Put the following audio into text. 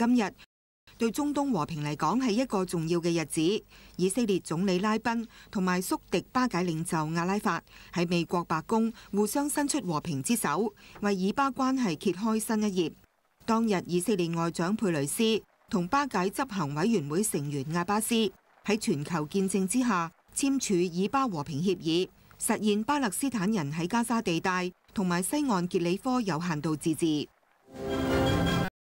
今日對中東和平嚟講係一個重要嘅日子。以色列總理拉賓同埋宿迪巴解領袖阿拉法喺美國白宮互相伸出和平之手，為以巴關係揭開新一頁。當日以色列外長佩雷斯同巴解執行委員會成員阿巴斯喺全球見證之下簽署以巴和平協議，實現巴勒斯坦人喺加沙地帶同埋西岸傑里科有限度自治。